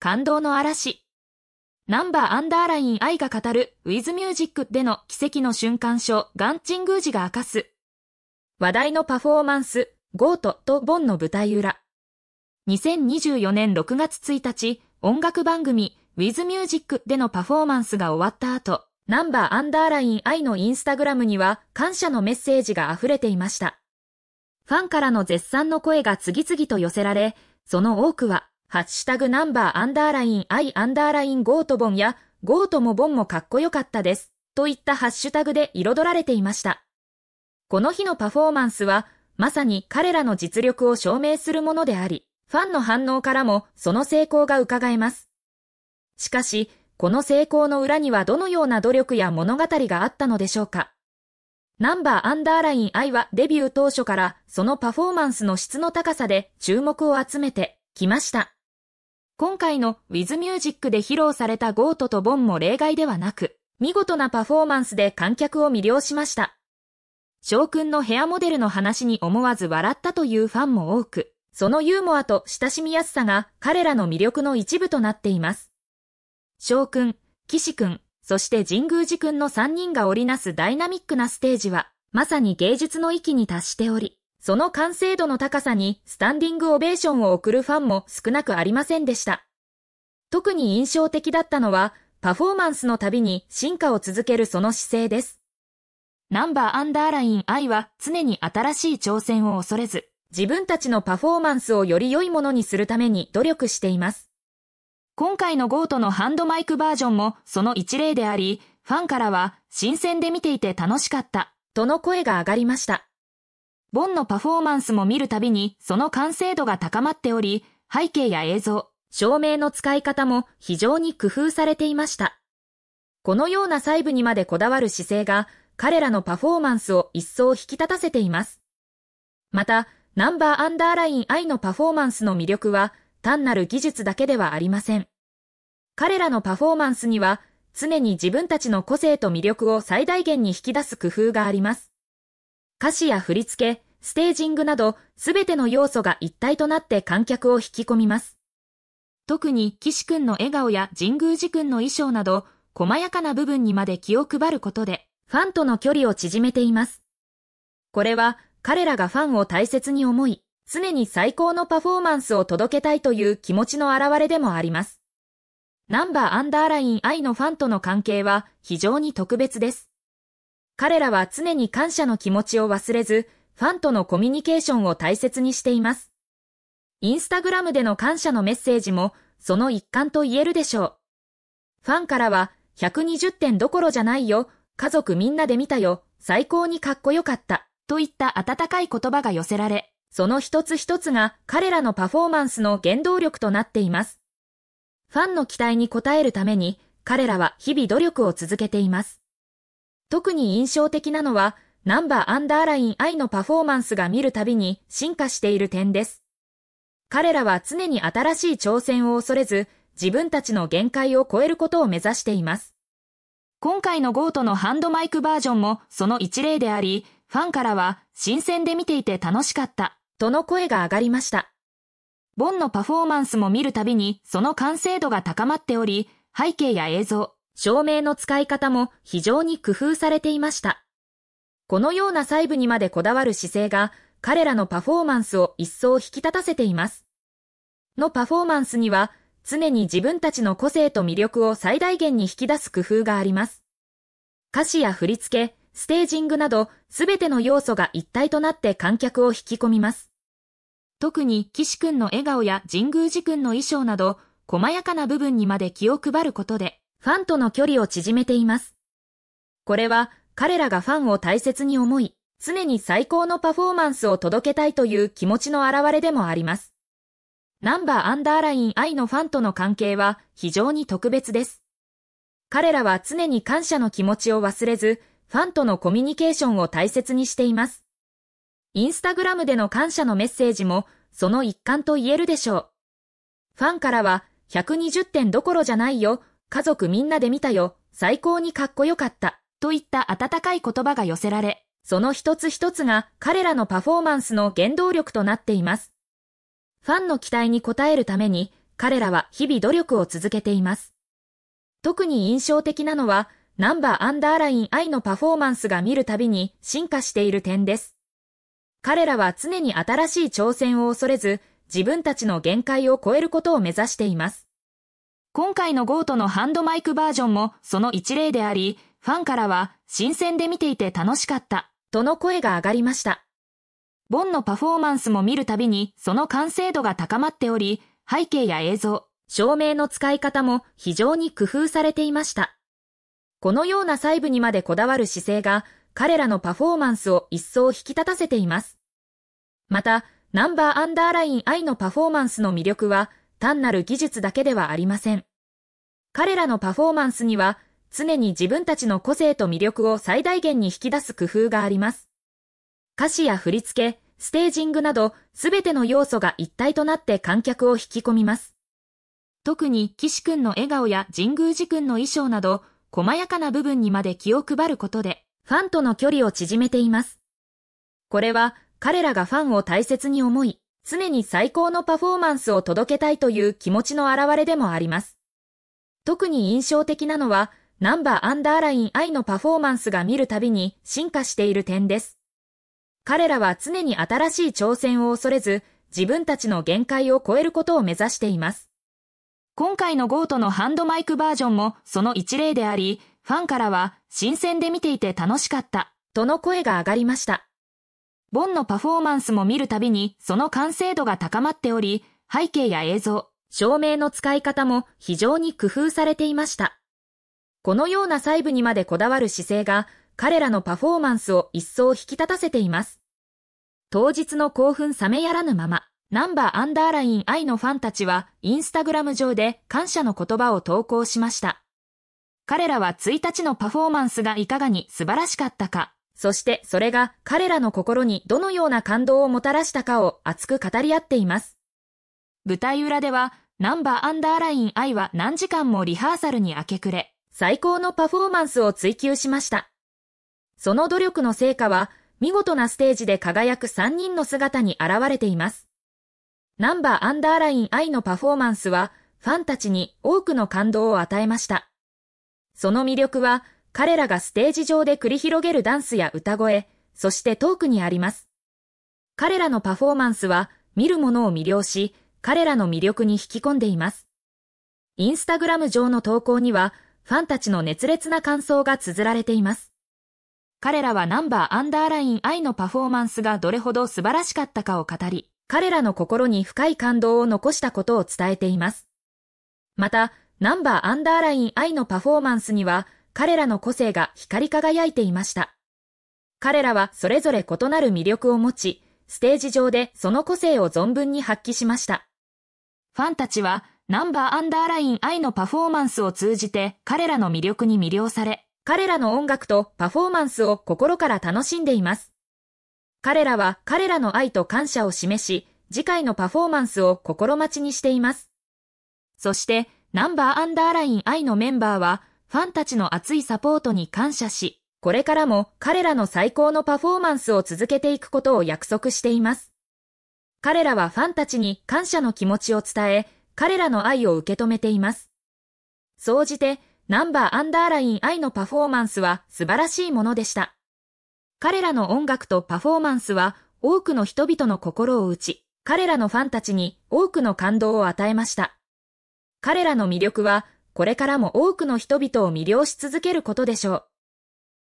感動の嵐。ナンバーアンダーライン愛が語るウィズミュージックでの奇跡の瞬間賞ガンチングージが明かす。話題のパフォーマンス、ゴートとボンの舞台裏。2024年6月1日、音楽番組ウィズミュージックでのパフォーマンスが終わった後、ナンバーアンダーライン愛のインスタグラムには感謝のメッセージが溢れていました。ファンからの絶賛の声が次々と寄せられ、その多くは、ハッシュタグナンバーアンダーライン i アンダーラインゴートボンやゴートもボンもかっこよかったです。といったハッシュタグで彩られていました。この日のパフォーマンスは、まさに彼らの実力を証明するものであり、ファンの反応からもその成功が伺えます。しかし、この成功の裏にはどのような努力や物語があったのでしょうか。ナンバーアンダーライン I はデビュー当初からそのパフォーマンスの質の高さで注目を集めてきました。今回の With Music で披露されたゴートとボンも例外ではなく、見事なパフォーマンスで観客を魅了しました。翔くんのヘアモデルの話に思わず笑ったというファンも多く、そのユーモアと親しみやすさが彼らの魅力の一部となっています。翔くん、岸くん、そして神宮寺くんの3人が織りなすダイナミックなステージは、まさに芸術の域に達しており、その完成度の高さにスタンディングオベーションを送るファンも少なくありませんでした。特に印象的だったのは、パフォーマンスのたびに進化を続けるその姿勢です。ナンバーアンダーライン愛は常に新しい挑戦を恐れず、自分たちのパフォーマンスをより良いものにするために努力しています。今回の g o トのハンドマイクバージョンもその一例であり、ファンからは新鮮で見ていて楽しかった、との声が上がりました。ボンのパフォーマンスも見るたびにその完成度が高まっており、背景や映像、照明の使い方も非常に工夫されていました。このような細部にまでこだわる姿勢が彼らのパフォーマンスを一層引き立たせています。また、ナンバーアンダーライン I のパフォーマンスの魅力は単なる技術だけではありません。彼らのパフォーマンスには常に自分たちの個性と魅力を最大限に引き出す工夫があります。歌詞や振り付け、ステージングなど、すべての要素が一体となって観客を引き込みます。特に、岸くんの笑顔や神宮寺くんの衣装など、細やかな部分にまで気を配ることで、ファンとの距離を縮めています。これは、彼らがファンを大切に思い、常に最高のパフォーマンスを届けたいという気持ちの表れでもあります。ナンバーアンダーライン愛のファンとの関係は非常に特別です。彼らは常に感謝の気持ちを忘れず、ファンとのコミュニケーションを大切にしています。インスタグラムでの感謝のメッセージも、その一環と言えるでしょう。ファンからは、120点どころじゃないよ、家族みんなで見たよ、最高にかっこよかった、といった温かい言葉が寄せられ、その一つ一つが彼らのパフォーマンスの原動力となっています。ファンの期待に応えるために、彼らは日々努力を続けています。特に印象的なのは、ナンバーアンダーライン愛のパフォーマンスが見るたびに進化している点です。彼らは常に新しい挑戦を恐れず、自分たちの限界を超えることを目指しています。今回のゴートのハンドマイクバージョンもその一例であり、ファンからは新鮮で見ていて楽しかった、との声が上がりました。ボンのパフォーマンスも見るたびにその完成度が高まっており、背景や映像、照明の使い方も非常に工夫されていました。このような細部にまでこだわる姿勢が彼らのパフォーマンスを一層引き立たせています。のパフォーマンスには常に自分たちの個性と魅力を最大限に引き出す工夫があります。歌詞や振り付け、ステージングなど全ての要素が一体となって観客を引き込みます。特に岸くんの笑顔や神宮寺くんの衣装など細やかな部分にまで気を配ることでファンとの距離を縮めています。これは彼らがファンを大切に思い、常に最高のパフォーマンスを届けたいという気持ちの表れでもあります。ナンバーアンダーライン愛のファンとの関係は非常に特別です。彼らは常に感謝の気持ちを忘れず、ファンとのコミュニケーションを大切にしています。インスタグラムでの感謝のメッセージも、その一環と言えるでしょう。ファンからは、120点どころじゃないよ、家族みんなで見たよ、最高にかっこよかった、といった温かい言葉が寄せられ、その一つ一つが彼らのパフォーマンスの原動力となっています。ファンの期待に応えるために、彼らは日々努力を続けています。特に印象的なのは、ナンバーアンダーライン愛のパフォーマンスが見るたびに進化している点です。彼らは常に新しい挑戦を恐れず、自分たちの限界を超えることを目指しています。今回のゴートのハンドマイクバージョンもその一例であり、ファンからは新鮮で見ていて楽しかった、との声が上がりました。ボンのパフォーマンスも見るたびにその完成度が高まっており、背景や映像、照明の使い方も非常に工夫されていました。このような細部にまでこだわる姿勢が彼らのパフォーマンスを一層引き立たせています。また、ナンバーアンダーライン I のパフォーマンスの魅力は単なる技術だけではありません。彼らのパフォーマンスには、常に自分たちの個性と魅力を最大限に引き出す工夫があります。歌詞や振り付け、ステージングなど、全ての要素が一体となって観客を引き込みます。特に、岸くんの笑顔や神宮寺くんの衣装など、細やかな部分にまで気を配ることで、ファンとの距離を縮めています。これは、彼らがファンを大切に思い、常に最高のパフォーマンスを届けたいという気持ちの表れでもあります。特に印象的なのは、ナンバーアンダーライン I のパフォーマンスが見るたびに進化している点です。彼らは常に新しい挑戦を恐れず、自分たちの限界を超えることを目指しています。今回の g o ト t のハンドマイクバージョンもその一例であり、ファンからは新鮮で見ていて楽しかった、との声が上がりました。ボンのパフォーマンスも見るたびにその完成度が高まっており、背景や映像、照明の使い方も非常に工夫されていました。このような細部にまでこだわる姿勢が彼らのパフォーマンスを一層引き立たせています。当日の興奮冷めやらぬまま、ナンバーアンダーライン愛のファンたちはインスタグラム上で感謝の言葉を投稿しました。彼らは1日のパフォーマンスがいかがに素晴らしかったか、そしてそれが彼らの心にどのような感動をもたらしたかを熱く語り合っています。舞台裏では、ナンバーアンダーライン I は何時間もリハーサルに明け暮れ、最高のパフォーマンスを追求しました。その努力の成果は、見事なステージで輝く3人の姿に現れています。ナンバーアンダーライン I のパフォーマンスは、ファンたちに多くの感動を与えました。その魅力は、彼らがステージ上で繰り広げるダンスや歌声、そしてトークにあります。彼らのパフォーマンスは、見る者を魅了し、彼らの魅力に引き込んでいます。インスタグラム上の投稿には、ファンたちの熱烈な感想が綴られています。彼らはナンバーアンダーライン愛のパフォーマンスがどれほど素晴らしかったかを語り、彼らの心に深い感動を残したことを伝えています。また、ナンバーアンダーライン愛のパフォーマンスには、彼らの個性が光り輝いていました。彼らはそれぞれ異なる魅力を持ち、ステージ上でその個性を存分に発揮しました。ファンたちは、ナンバーアンダーライン I のパフォーマンスを通じて彼らの魅力に魅了され、彼らの音楽とパフォーマンスを心から楽しんでいます。彼らは彼らの愛と感謝を示し、次回のパフォーマンスを心待ちにしています。そして、ナンバーアンダーライン I のメンバーは、ファンたちの熱いサポートに感謝し、これからも彼らの最高のパフォーマンスを続けていくことを約束しています。彼らはファンたちに感謝の気持ちを伝え、彼らの愛を受け止めています。総じて、ナンバーアンダーライン愛のパフォーマンスは素晴らしいものでした。彼らの音楽とパフォーマンスは多くの人々の心を打ち、彼らのファンたちに多くの感動を与えました。彼らの魅力はこれからも多くの人々を魅了し続けることでしょう。